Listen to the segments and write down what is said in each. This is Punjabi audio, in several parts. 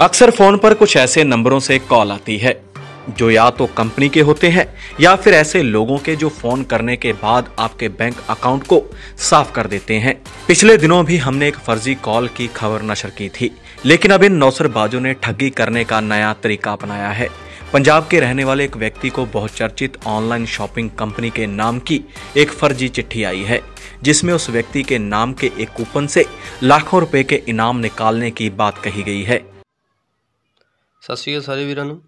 अक्सर फोन पर कुछ ऐसे नंबरों से कॉल आती है जो या तो कंपनी के होते हैं या फिर ऐसे लोगों के जो फोन करने के बाद आपके बैंक अकाउंट को साफ कर देते हैं पिछले दिनों भी हमने एक फर्जी कॉल की खबर नशर की थी लेकिन अब इन नौसरबाजों ने ठगी करने का नया तरीका अपनाया है पंजाब के रहने वाले एक व्यक्ति को बहुत चर्चित ऑनलाइन शॉपिंग कंपनी के नाम की एक फर्जी चिट्ठी आई है जिसमें उस व्यक्ति के नाम के एक कूपन से लाखों रुपए के इनाम निकालने की बात कही गई है ਸਤਿ ਸ਼੍ਰੀ ਅਕਾਲ ਸਾਰੇ ਵੀਰਾਂ ਨੂੰ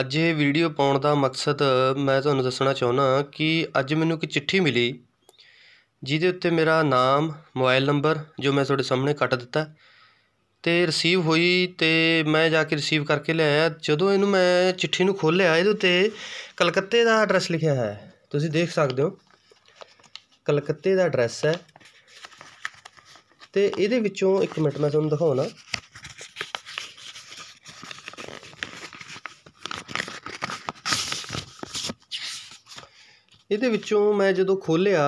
ਅੱਜ ਇਹ ਵੀਡੀਓ ਪਾਉਣ ਦਾ ਮਕਸਦ ਮੈਂ ਤੁਹਾਨੂੰ ਦੱਸਣਾ ਚਾਹੁੰਦਾ ਕਿ ਅੱਜ ਮੈਨੂੰ ਇੱਕ ਚਿੱਠੀ ਮਿਲੀ ਜਿਹਦੇ ਉੱਤੇ ਮੇਰਾ ਨਾਮ ਮੋਬਾਈਲ ਨੰਬਰ ਜੋ ਮੈਂ ਤੁਹਾਡੇ ਸਾਹਮਣੇ ਕੱਟ ਦਿੱਤਾ ਤੇ ਰਿਸੀਵ ਹੋਈ ਤੇ ਮੈਂ ਜਾ ਕੇ ਰਿਸੀਵ ਕਰਕੇ ਲਿਆਇਆ ਜਦੋਂ ਇਹਨੂੰ ਮੈਂ ਚਿੱਠੀ ਨੂੰ ਖੋਲ੍ਹਿਆ ਇਹਦੇ ਉੱਤੇ ਕਲਕੱਤੇ ਦਾ ਐਡਰੈਸ ਲਿਖਿਆ ਹੈ ਤੁਸੀਂ ਦੇਖ ਸਕਦੇ ਹੋ ਕਲਕੱਤੇ ਦਾ ਐਡਰੈਸ ਹੈ ਤੇ ਇਹਦੇ ਵਿੱਚੋਂ ਇੱਕ ਮਿੰਟ ਮੈਂ ਤੁਹਾਨੂੰ ਦਿਖਾਉਣਾ ਇਹਦੇ ਵਿੱਚੋਂ ਮੈਂ ਜਦੋਂ ਖੋਲਿਆ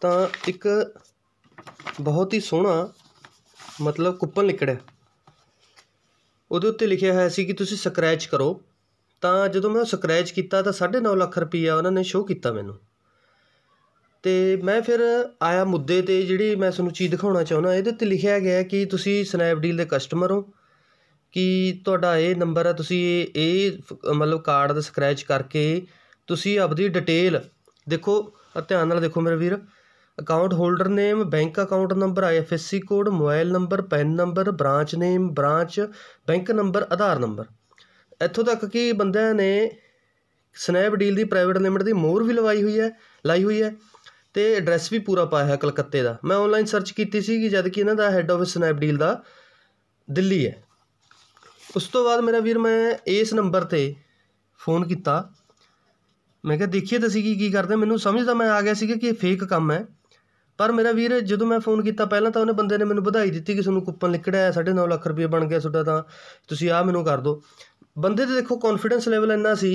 ਤਾਂ ਇੱਕ ਬਹੁਤ ਹੀ ਸੋਹਣਾ ਮਤਲਬ ਕੁੱਪਨ ਨਿਕੜਿਆ ਉਹਦੇ ਉੱਤੇ ਲਿਖਿਆ ਹੋਇਆ ਸੀ ਕਿ ਤੁਸੀਂ ਸਕ੍ਰੈਚ ਕਰੋ ਤਾਂ ਜਦੋਂ ਮੈਂ ਸਕ੍ਰੈਚ ਕੀਤਾ ਤਾਂ 9.5 ਲੱਖ ਰੁਪਈਆ ਉਹਨਾਂ ਨੇ ਸ਼ੋਅ ਕੀਤਾ ਮੈਨੂੰ ਤੇ ਮੈਂ ਫਿਰ ਆਇਆ ਮੁੱਦੇ ਤੇ ਜਿਹੜੀ ਮੈਂ ਤੁਹਾਨੂੰ ਚੀਜ਼ ਦਿਖਾਉਣਾ ਚਾਹੁੰਦਾ ਇਹਦੇ ਉੱਤੇ ਲਿਖਿਆ ਗਿਆ ਕਿ ਤੁਸੀਂ ਸਨੈਪਡੀਲ ਦੇ ਕਸਟਮਰ ਹੋ ਕਿ ਤੁਹਾਡਾ ਇਹ ਨੰਬਰ ਆ ਤੁਸੀਂ ਇਹ ਮਤਲਬ ਕਾਰਡ ਦਾ ਸਕ੍ਰੈਚ ਕਰਕੇ ਤੁਸੀਂ ਆਪਦੀ ਡਿਟੇਲ ਦੇਖੋ ਧਿਆਨ ਨਾਲ ਦੇਖੋ ਮੇਰੇ ਵੀਰ account holder name bank account number IFSC code mobile number PAN number branch name branch bank number Aadhaar number ਇੱਥੋਂ ਤੱਕ ਕਿ ਬੰਦਿਆਂ ਨੇ ਸਨੈਪ ਡੀਲ ਦੀ ਪ੍ਰਾਈਵੇਟ ਲਿਮਿਟ ਦੀ ਮੋਹਰ ਵੀ ਲਵਾਈ ਹੋਈ ਹੈ ਲਾਈ ਹੋਈ ਹੈ ਤੇ ਐਡਰੈਸ ਵੀ ਪੂਰਾ ਪਾਇਆ ਹੈ ਕਲਕੱਤੇ ਦਾ ਮੈਂ ਆਨਲਾਈਨ ਸਰਚ ਕੀਤੀ ਸੀ ਕਿ ਜਦ ਕਿ ਇਹਨਾਂ ਦਾ ਹੈੱਡ ਆਫਿਸ ਸਨੈਪ ਡੀਲ ਦਾ ਦਿੱਲੀ ਹੈ ਉਸ ਤੋਂ ਬਾਅਦ ਮੇਰਾ ਵੀਰ ਮੈਂ ਇਸ ਨੰਬਰ ਤੇ ਫੋਨ ਕੀਤਾ ਮੈਂ ਕਿਹਾ ਦੇਖੀਏ ਤਾਂ ਸੀ ਕੀ ਕਰਦੇ ਮੈਨੂੰ ਸਮਝਦਾ ਮੈਂ ਆ ਗਿਆ ਸੀ ਕਿ ਇਹ ਫੇਕ ਕੰਮ ਹੈ ਪਰ ਮੇਰਾ ਵੀਰ ਜਦੋਂ ਮੈਂ ਫੋਨ ਕੀਤਾ ਪਹਿਲਾਂ ਤਾਂ ਉਹਨੇ ਬੰਦੇ ਨੇ ਮੈਨੂੰ ਵਧਾਈ ਦਿੱਤੀ ਕਿ ਤੁਹਾਨੂੰ ਕੂਪਨ ਹੈ 9.5 ਲੱਖ ਰੁਪਏ ਬਣ ਗਿਆ ਤੁਹਾਡਾ ਤਾਂ ਤੁਸੀਂ ਆਹ ਮੈਨੂੰ ਕਰ ਦਿਓ ਬੰਦੇ ਦੇ ਦੇਖੋ ਕੌਨਫੀਡੈਂਸ ਲੈਵਲ ਇੰਨਾ ਸੀ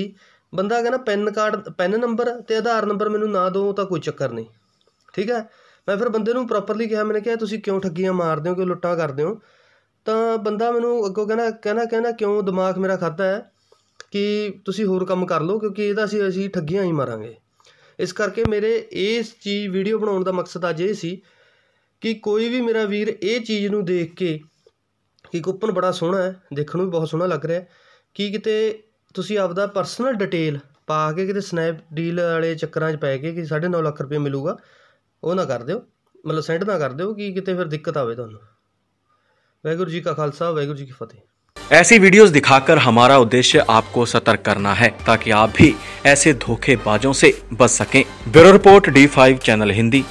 ਬੰਦਾ ਕਹਿੰਦਾ ਪੈਨ ਕਾਰਡ ਪੈਨ ਨੰਬਰ ਤੇ ਆਧਾਰ ਨੰਬਰ ਮੈਨੂੰ ਨਾ ਦਿਓ ਤਾਂ ਕੋਈ ਚੱਕਰ ਨਹੀਂ ਠੀਕ ਹੈ ਮੈਂ ਫਿਰ ਬੰਦੇ ਨੂੰ ਪ੍ਰੋਪਰਲੀ ਕਿਹਾ ਮੈਨੇ ਕਿਹਾ ਤੁਸੀਂ ਕਿਉਂ ਠੱਗੀਆਂ ਮਾਰਦੇ ਹੋ ਕਿਉਂ ਲੁੱਟਾਂ ਕਰਦੇ ਹੋ ਤਾਂ ਬੰਦਾ ਮੈਨੂੰ ਅੱਗੋਂ ਕਹਿੰਦਾ ਕਹਿੰਦਾ ਕਹਿੰਦਾ ਕਿਉਂ ਦਿਮਾਗ ਮੇਰਾ ਖਾਦਾ ਹੈ ਕਿ ਤੁਸੀਂ ਹੋਰ ਕੰਮ ਕਰ ਲਓ ਕਿਉਂਕਿ ਇਹਦਾ ਅਸੀਂ ਅਸੀਂ ਠੱਗੀਆਂ ਹੀ ਮਾਰਾਂਗੇ ਇਸ ਕਰਕੇ ਮੇਰੇ ਇਸ ਚੀਜ਼ ਵੀਡੀਓ ਬਣਾਉਣ ਦਾ ਮਕਸਦ ਅੱਜ ਇਹ ਸੀ ਕਿ ਕੋਈ ਵੀ ਮੇਰਾ ਵੀਰ ਇਹ ਚੀਜ਼ ਨੂੰ ਦੇਖ ਕੇ ਕਿ ਕੂਪਨ ਬੜਾ ਸੋਹਣਾ ਹੈ ਦੇਖਣ ਨੂੰ ਵੀ ਬਹੁਤ ਸੋਹਣਾ ਲੱਗ ਰਿਹਾ ਕਿ ਕਿਤੇ ਤੁਸੀਂ ਆਪਦਾ ਪਰਸਨਲ ਡਿਟੇਲ ਪਾ ਕੇ ਕਿਤੇ ਸਨੈਪ ਡੀਲ ਵਾਲੇ ਚੱਕਰਾਂ 'ਚ ਪੈ ਕੇ ਕਿ 9.5 ਲੱਖ ਰੁਪਏ ਮਿਲੂਗਾ ਉਹ ਨਾ ਕਰ ਦਿਓ ਮਤਲਬ ਸੈਂਡ ਨਾ ਕਰ ਦਿਓ ਕਿ ਕਿਤੇ ਫਿਰ ਦਿੱਕਤ ਆਵੇ ਤੁਹਾਨੂੰ ਵੈਗੁਰਜੀ ਜੀ ਕਾ ਖਾਲਸਾ ਵੈਗੁਰਜੀ ਜੀ ਕੀ ਫਤਿਹ ऐसी वीडियोस दिखाकर हमारा उद्देश्य आपको सतर्क करना है ताकि आप भी ऐसे धोखेबाजों से बच सकें bureau report D channel Hindi